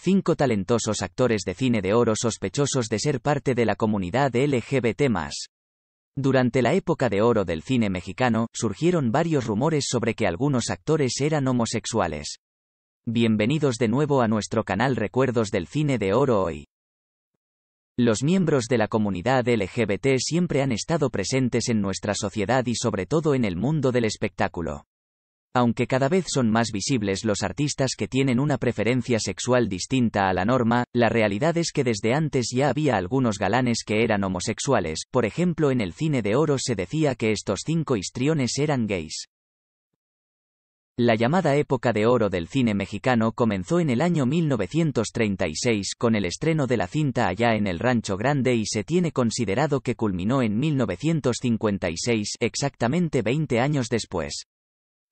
cinco talentosos actores de cine de oro sospechosos de ser parte de la comunidad LGBT. Durante la época de oro del cine mexicano, surgieron varios rumores sobre que algunos actores eran homosexuales. Bienvenidos de nuevo a nuestro canal Recuerdos del Cine de Oro hoy. Los miembros de la comunidad LGBT siempre han estado presentes en nuestra sociedad y sobre todo en el mundo del espectáculo. Aunque cada vez son más visibles los artistas que tienen una preferencia sexual distinta a la norma, la realidad es que desde antes ya había algunos galanes que eran homosexuales, por ejemplo en el cine de oro se decía que estos cinco histriones eran gays. La llamada época de oro del cine mexicano comenzó en el año 1936 con el estreno de la cinta Allá en el Rancho Grande y se tiene considerado que culminó en 1956, exactamente 20 años después.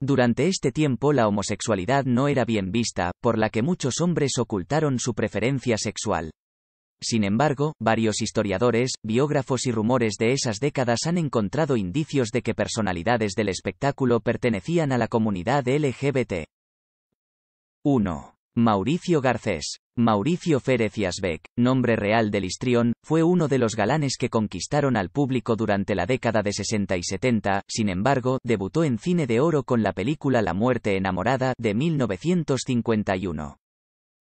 Durante este tiempo la homosexualidad no era bien vista, por la que muchos hombres ocultaron su preferencia sexual. Sin embargo, varios historiadores, biógrafos y rumores de esas décadas han encontrado indicios de que personalidades del espectáculo pertenecían a la comunidad LGBT. 1. Mauricio Garcés. Mauricio Férez Asbeck, nombre real del histrión, fue uno de los galanes que conquistaron al público durante la década de 60 y 70, sin embargo, debutó en cine de oro con la película La muerte enamorada, de 1951.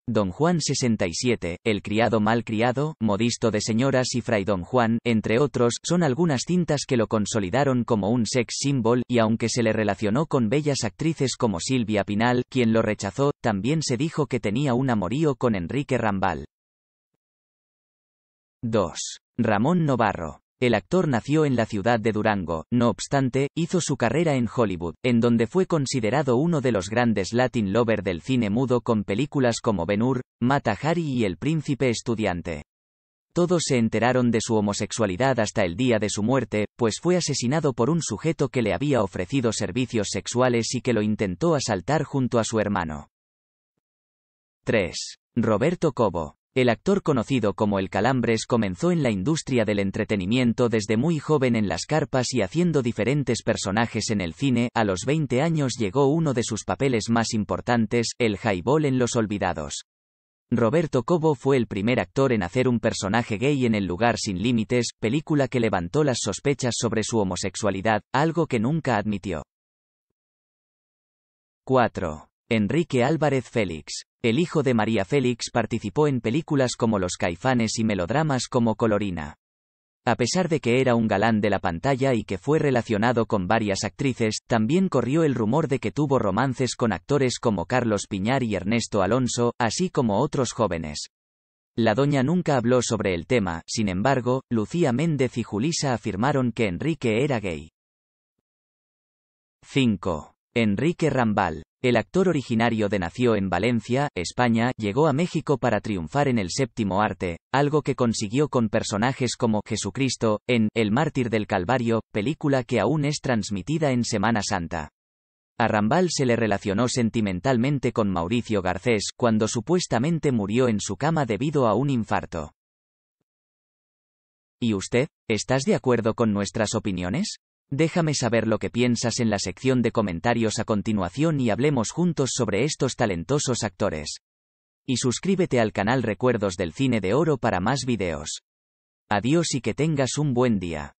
Don Juan 67, El criado mal criado, Modisto de señoras y Fray Don Juan, entre otros, son algunas cintas que lo consolidaron como un sex symbol, y aunque se le relacionó con bellas actrices como Silvia Pinal, quien lo rechazó, también se dijo que tenía un amorío con Enrique Rambal. 2. Ramón Novarro. El actor nació en la ciudad de Durango, no obstante, hizo su carrera en Hollywood, en donde fue considerado uno de los grandes Latin lover del cine mudo con películas como Ben-Hur, Mata Hari y El Príncipe Estudiante. Todos se enteraron de su homosexualidad hasta el día de su muerte, pues fue asesinado por un sujeto que le había ofrecido servicios sexuales y que lo intentó asaltar junto a su hermano. 3. Roberto Cobo. El actor conocido como El Calambres comenzó en la industria del entretenimiento desde muy joven en las carpas y haciendo diferentes personajes en el cine. A los 20 años llegó uno de sus papeles más importantes, el highball en Los Olvidados. Roberto Cobo fue el primer actor en hacer un personaje gay en El lugar sin límites, película que levantó las sospechas sobre su homosexualidad, algo que nunca admitió. 4. Enrique Álvarez Félix el hijo de María Félix participó en películas como Los Caifanes y melodramas como Colorina. A pesar de que era un galán de la pantalla y que fue relacionado con varias actrices, también corrió el rumor de que tuvo romances con actores como Carlos Piñar y Ernesto Alonso, así como otros jóvenes. La doña nunca habló sobre el tema, sin embargo, Lucía Méndez y Julisa afirmaron que Enrique era gay. 5. Enrique Rambal. El actor originario de nació en Valencia, España, llegó a México para triunfar en el séptimo arte, algo que consiguió con personajes como Jesucristo, en El mártir del Calvario, película que aún es transmitida en Semana Santa. A Rambal se le relacionó sentimentalmente con Mauricio Garcés, cuando supuestamente murió en su cama debido a un infarto. ¿Y usted? ¿Estás de acuerdo con nuestras opiniones? Déjame saber lo que piensas en la sección de comentarios a continuación y hablemos juntos sobre estos talentosos actores. Y suscríbete al canal Recuerdos del Cine de Oro para más videos. Adiós y que tengas un buen día.